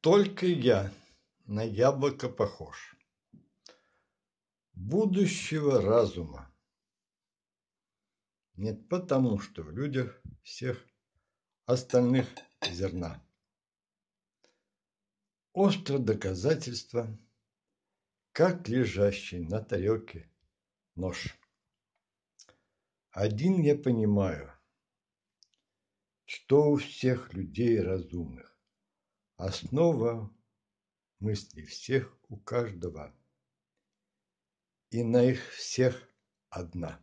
Только я на яблоко похож. Будущего разума. Нет потому, что в людях всех остальных зерна. Остро доказательство, как лежащий на тарелке нож. Один я понимаю, что у всех людей разумных Основа мысли всех у каждого, и на их всех одна.